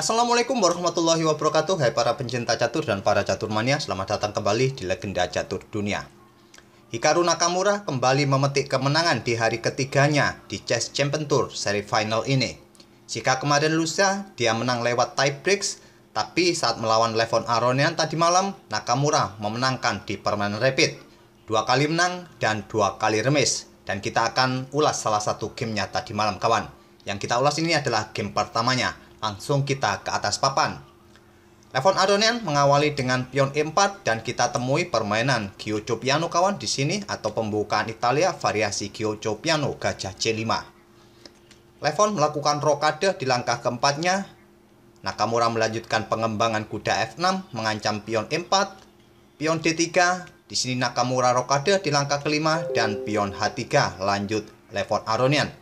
Assalamualaikum warahmatullahi wabarakatuh Hai para pencinta catur dan para catur mania Selamat datang kembali di Legenda Catur Dunia Hikaru Nakamura kembali memetik kemenangan di hari ketiganya di Chess Champion Tour seri final ini Jika kemarin lusa, dia menang lewat tie breaks Tapi saat melawan Levon Aronian tadi malam, Nakamura memenangkan di permainan rapid Dua kali menang dan dua kali remis Dan kita akan ulas salah satu gamenya tadi malam kawan Yang kita ulas ini adalah game pertamanya Langsung kita ke atas papan. Levon Adonian mengawali dengan pion E4 dan kita temui permainan Giojo Piano kawan di sini atau pembukaan Italia variasi Giojo Piano Gajah C5. Levon melakukan rokade di langkah keempatnya. Nakamura melanjutkan pengembangan kuda F6 mengancam pion E4, pion D3, di sini Nakamura rokade di langkah kelima dan pion H3 lanjut Levon Adonian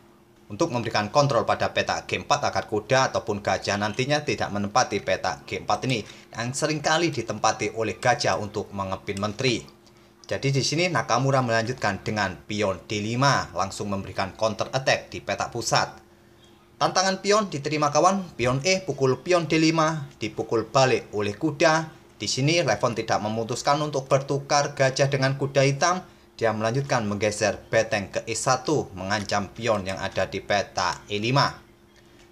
untuk memberikan kontrol pada peta G4 agar kuda ataupun gajah nantinya tidak menempati peta G4 ini yang seringkali ditempati oleh gajah untuk mengepin menteri. Jadi di sini Nakamura melanjutkan dengan pion D5 langsung memberikan counter attack di peta pusat. Tantangan pion diterima kawan, pion E pukul pion D5 dipukul balik oleh kuda. Di sini Levon tidak memutuskan untuk bertukar gajah dengan kuda hitam dia melanjutkan menggeser beteng ke E1 mengancam pion yang ada di peta E5.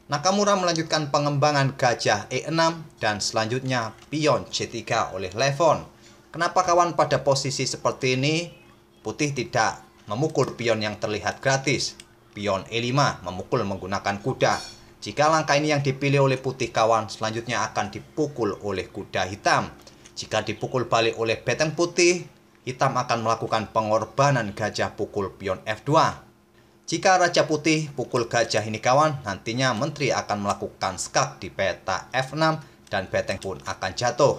Nakamura melanjutkan pengembangan gajah E6 dan selanjutnya pion C3 oleh Levon. Kenapa kawan pada posisi seperti ini? Putih tidak memukul pion yang terlihat gratis. Pion E5 memukul menggunakan kuda. Jika langkah ini yang dipilih oleh putih kawan, selanjutnya akan dipukul oleh kuda hitam. Jika dipukul balik oleh beteng putih, hitam akan melakukan pengorbanan gajah pukul pion F2. Jika Raja Putih pukul gajah ini kawan, nantinya menteri akan melakukan skak di peta F6 dan beteng pun akan jatuh.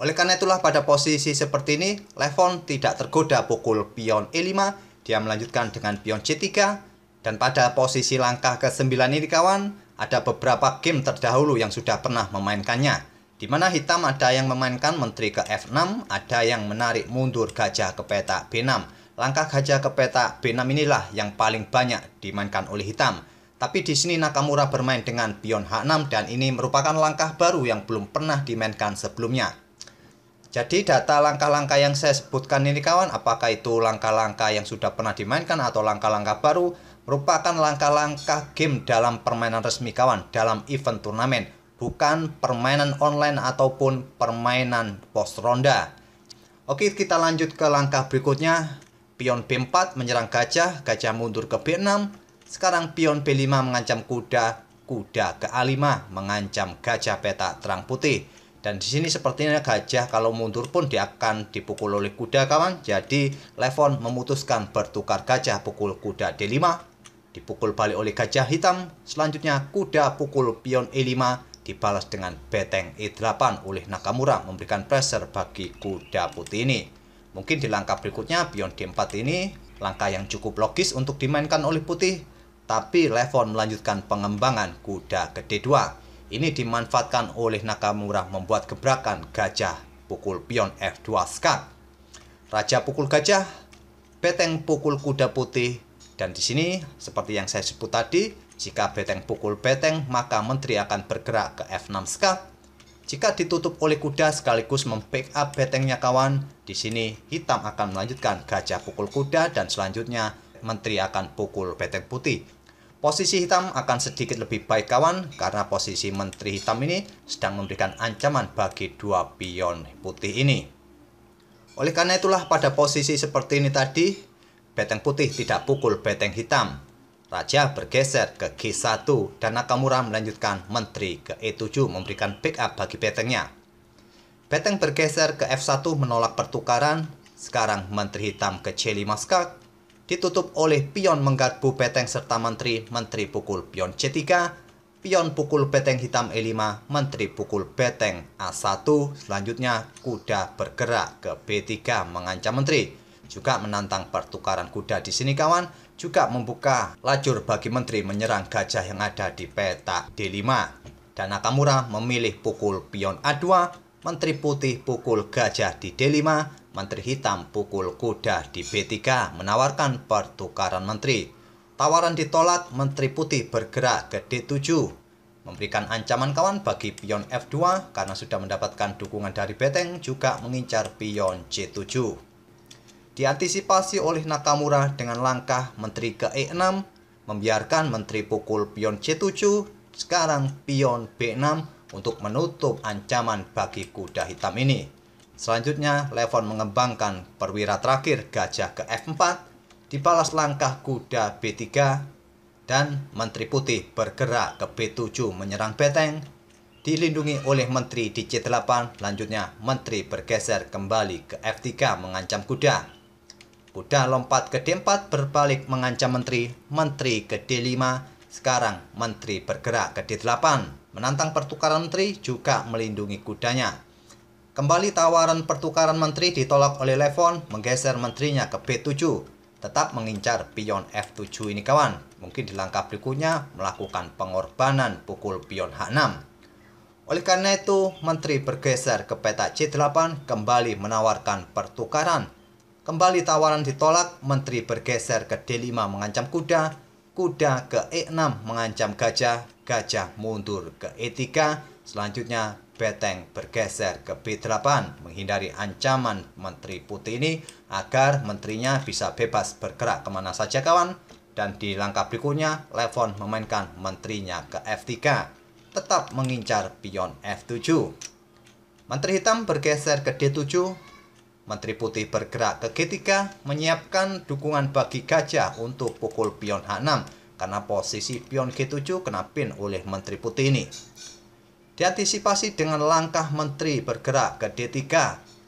Oleh karena itulah pada posisi seperti ini, Levon tidak tergoda pukul pion E5, dia melanjutkan dengan pion C3, dan pada posisi langkah ke-9 ini kawan, ada beberapa game terdahulu yang sudah pernah memainkannya di mana hitam ada yang memainkan menteri ke F6, ada yang menarik mundur gajah ke petak B6. Langkah gajah ke petak B6 inilah yang paling banyak dimainkan oleh hitam. Tapi di sini Nakamura bermain dengan pion H6 dan ini merupakan langkah baru yang belum pernah dimainkan sebelumnya. Jadi data langkah-langkah yang saya sebutkan ini kawan, apakah itu langkah-langkah yang sudah pernah dimainkan atau langkah-langkah baru, merupakan langkah-langkah game dalam permainan resmi kawan, dalam event turnamen bukan permainan online ataupun permainan pos ronda. Oke, kita lanjut ke langkah berikutnya. Pion B4 menyerang gajah, gajah mundur ke B6. Sekarang pion B5 mengancam kuda, kuda ke A5 mengancam gajah peta terang putih. Dan di sini sepertinya gajah kalau mundur pun dia akan dipukul oleh kuda kawan. Jadi Levon memutuskan bertukar gajah pukul kuda D5. Dipukul balik oleh gajah hitam. Selanjutnya kuda pukul pion E5 dibalas dengan beteng E8 oleh Nakamura memberikan pressure bagi kuda putih ini. Mungkin di langkah berikutnya Pion D4 ini langkah yang cukup logis untuk dimainkan oleh putih, tapi Levon melanjutkan pengembangan kuda ke D2. Ini dimanfaatkan oleh Nakamura membuat gebrakan gajah pukul pion F2 skak. Raja pukul gajah, beteng pukul kuda putih, dan di sini seperti yang saya sebut tadi, jika beteng pukul beteng, maka menteri akan bergerak ke F6 skak. Jika ditutup oleh kuda sekaligus mempick up betengnya kawan, di sini hitam akan melanjutkan gajah pukul kuda dan selanjutnya menteri akan pukul beteng putih. Posisi hitam akan sedikit lebih baik kawan karena posisi menteri hitam ini sedang memberikan ancaman bagi dua pion putih ini. Oleh karena itulah pada posisi seperti ini tadi, beteng putih tidak pukul beteng hitam Raja bergeser ke G1 dan Nakamura melanjutkan menteri ke E7 memberikan backup bagi Petengnya. Peteng bergeser ke F1 menolak pertukaran, sekarang menteri hitam ke C5 skak, ditutup oleh pion menggarbu Peteng serta menteri, menteri pukul pion C3, pion pukul Peteng hitam E5, menteri pukul Peteng A1, selanjutnya kuda bergerak ke B3 mengancam menteri juga menantang pertukaran kuda di sini kawan juga membuka lajur bagi menteri menyerang gajah yang ada di peta D5 dan Nakamura memilih pukul pion A2 menteri putih pukul gajah di D5 menteri hitam pukul kuda di B3 menawarkan pertukaran menteri tawaran ditolak menteri putih bergerak ke D7 memberikan ancaman kawan bagi pion F2 karena sudah mendapatkan dukungan dari beteng juga mengincar pion C7 diantisipasi oleh Nakamura dengan langkah menteri ke E6 membiarkan menteri pukul pion C7 sekarang pion B6 untuk menutup ancaman bagi kuda hitam ini. Selanjutnya, Levon mengembangkan perwira terakhir gajah ke F4, dibalas langkah kuda B3, dan Menteri Putih bergerak ke B7 menyerang Beteng, dilindungi oleh Menteri di C8, lanjutnya Menteri bergeser kembali ke F3 mengancam kuda. Kuda lompat ke D4 berbalik mengancam menteri, menteri ke D5, sekarang menteri bergerak ke D8. Menantang pertukaran menteri juga melindungi kudanya. Kembali tawaran pertukaran menteri ditolak oleh Levon menggeser menterinya ke B7. Tetap mengincar pion F7 ini kawan. Mungkin di langkah berikutnya melakukan pengorbanan pukul pion H6. Oleh karena itu, menteri bergeser ke peta C8 kembali menawarkan pertukaran Kembali tawaran ditolak, menteri bergeser ke D5 mengancam kuda, kuda ke E6 mengancam gajah, gajah mundur ke E3, selanjutnya beteng bergeser ke B8 menghindari ancaman menteri putih ini agar menterinya bisa bebas bergerak kemana saja kawan. Dan di langkah berikutnya, Levon memainkan menterinya ke F3, tetap mengincar pion F7. Menteri hitam bergeser ke D7, Menteri Putih bergerak ke G3 menyiapkan dukungan bagi Gajah untuk pukul pion H6 karena posisi pion G7 kena pin oleh Menteri Putih ini. Diantisipasi dengan langkah Menteri bergerak ke D3.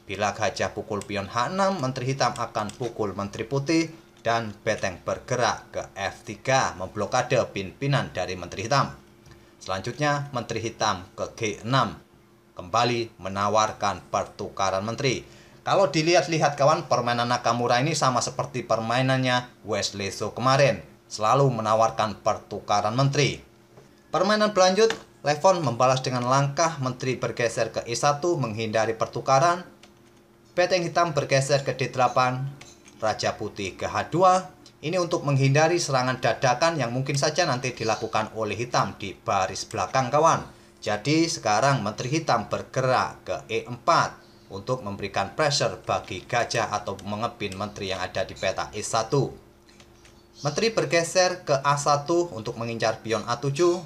Bila Gajah pukul pion H6, Menteri Hitam akan pukul Menteri Putih dan Beteng bergerak ke F3 memblokade pimpinan dari Menteri Hitam. Selanjutnya, Menteri Hitam ke G6 kembali menawarkan pertukaran menteri. Kalau dilihat-lihat kawan, permainan Nakamura ini sama seperti permainannya Wesley So kemarin, selalu menawarkan pertukaran menteri. Permainan berlanjut, Levon membalas dengan langkah menteri bergeser ke E1 menghindari pertukaran, Peteng hitam bergeser ke D8, Raja putih ke H2, ini untuk menghindari serangan dadakan yang mungkin saja nanti dilakukan oleh hitam di baris belakang kawan. Jadi sekarang menteri hitam bergerak ke E4 untuk memberikan pressure bagi gajah atau mengepin menteri yang ada di peta E1. Menteri bergeser ke A1 untuk mengincar pion A7.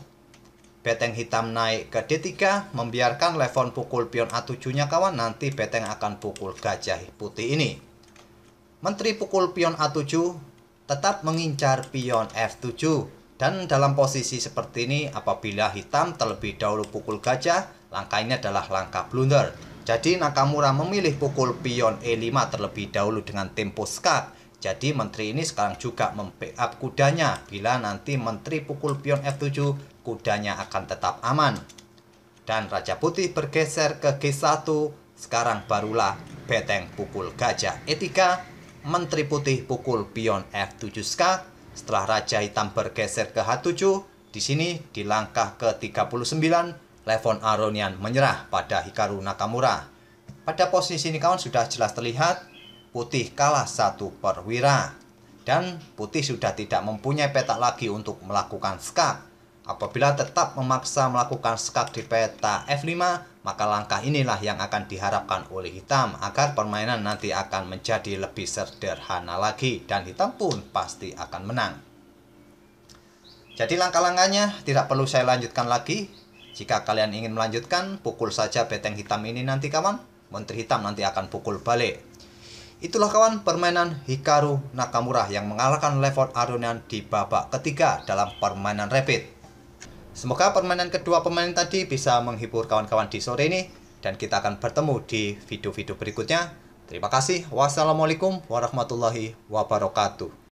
Beteng hitam naik ke D3, membiarkan Levon pukul pion A7-nya kawan, nanti beteng akan pukul gajah putih ini. Menteri pukul pion A7 tetap mengincar pion F7. Dan dalam posisi seperti ini, apabila hitam terlebih dahulu pukul gajah, langkahnya adalah langkah blunder jadi Nakamura memilih pukul pion E5 terlebih dahulu dengan tempo skak. Jadi menteri ini sekarang juga membackup kudanya. Bila nanti menteri pukul pion F7, kudanya akan tetap aman. Dan Raja Putih bergeser ke G1. Sekarang barulah beteng pukul gajah E3, menteri putih pukul pion F7 skak. Setelah Raja Hitam bergeser ke H7, di sini di langkah ke-39 Levon Aronian menyerah pada Hikaru Nakamura. Pada posisi ini kawan sudah jelas terlihat putih kalah satu perwira dan putih sudah tidak mempunyai petak lagi untuk melakukan skak. Apabila tetap memaksa melakukan skak di peta F5, maka langkah inilah yang akan diharapkan oleh hitam agar permainan nanti akan menjadi lebih sederhana lagi dan hitam pun pasti akan menang. Jadi langkah-langkahnya tidak perlu saya lanjutkan lagi, jika kalian ingin melanjutkan, pukul saja beteng hitam ini nanti kawan. Menteri hitam nanti akan pukul balik. Itulah kawan permainan Hikaru Nakamura yang mengalahkan level Aronian di babak ketiga dalam permainan rapid. Semoga permainan kedua pemain tadi bisa menghibur kawan-kawan di sore ini dan kita akan bertemu di video-video berikutnya. Terima kasih. Wassalamualaikum warahmatullahi wabarakatuh.